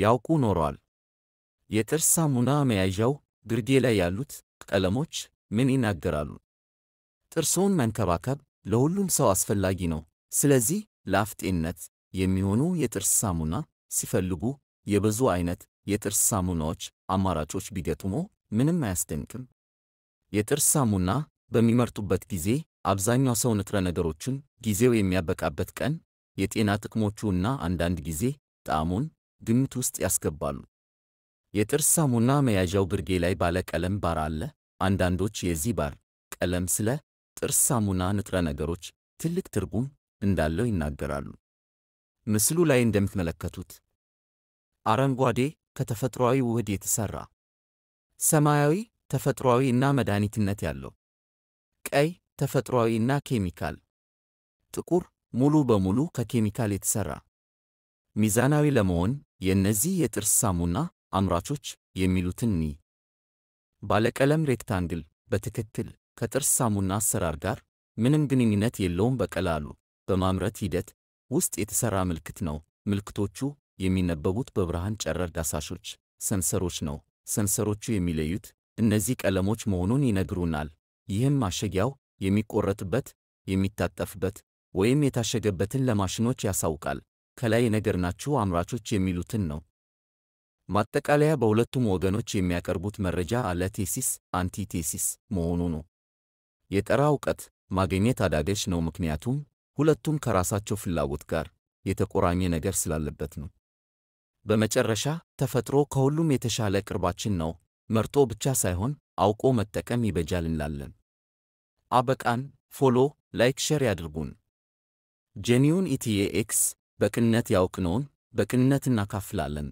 ያውቁ ኖረዋል። የጥርስ ሳሙና መያዣው ግርጌ ላይ ያሉት ቀለሞች ምን ይናገራሉ? ጥርሶን መንከባከብ ለሁሉም ሰው አስፈላጊ ነው። ስለዚህ ለአፍ ጤንነት የሚሆኑ የጥርስ ሳሙና ሲፈልጉ የብዙ አይነት የጥርስ ሳሙናዎች አማራጮች ቢገጥሙ ምንም አያስደንቅም። የጥርስ ሳሙና በሚመርጡበት ጊዜ አብዛኛው ሰው ንጥረ ነገሮችን ጊዜው የሚያበቃበት ቀን፣ የጤና ጥቅሞቹ እና አንዳንድ ጊዜ ጣዕሙን ግምት ውስጥ ያስገባሉ። የጥርስ ሳሙና መያዣው ግርጌ ላይ ባለቀለም ባር አለ። አንዳንዶች የዚህ ባር ቀለም ስለ ጥርስ ሳሙና ንጥረ ነገሮች ትልቅ ትርጉም እንዳለው ይናገራሉ። ምስሉ ላይ እንደምትመለከቱት አረንጓዴ ከተፈጥሯዊ ውህድ የተሠራ፣ ሰማያዊ ተፈጥሯዊ እና መድኃኒትነት ያለው፣ ቀይ ተፈጥሯዊ እና ኬሚካል፣ ጥቁር ሙሉ በሙሉ ከኬሚካል የተሠራ ሚዛናዊ ለመሆን የእነዚህ የጥርስ ሳሙና አምራቾች የሚሉትን ኒ ባለቀለም ሬክታንግል በትክክል ከጥርስ ሳሙና አሰራር ጋር ምንም ግንኙነት የለውም። በቀላሉ በማምረት ሂደት ውስጥ የተሰራ ምልክት ነው። ምልክቶቹ የሚነበቡት በብርሃን ጨረር ዳሳሾች ሰንሰሮች ነው። ሰንሰሮቹ የሚለዩት እነዚህ ቀለሞች መሆኑን ይነግሩናል። ይህም ማሸጊያው የሚቆረጥበት፣ የሚታጠፍበት ወይም የታሸገበትን ለማሽኖች ያሳውቃል። ከላይ የነገርናችሁ አምራቾች የሚሉትን ነው። ማጠቃለያ በሁለቱም ወገኖች የሚያቀርቡት መረጃ አለ ቴሲስ አንቲቴሲስ መሆኑ ነው። የጠራ እውቀት ማግኘት አዳገች ነው፣ ምክንያቱም ሁለቱም ከራሳቸው ፍላጎት ጋር የተቆራኘ ነገር ስላለበት ነው። በመጨረሻ ተፈጥሮ ከሁሉም የተሻለ ቅርባችን ነው። መርጦ ብቻ ሳይሆን አውቆ መጠቀም ይበጃል እንላለን። አበቃን። ፎሎ፣ ላይክ፣ ሼር ያድርጉን። ጄኒውን ኢቲኤ ኤክስ በቅንነት ያውክነውን በቅንነት እናካፍላለን።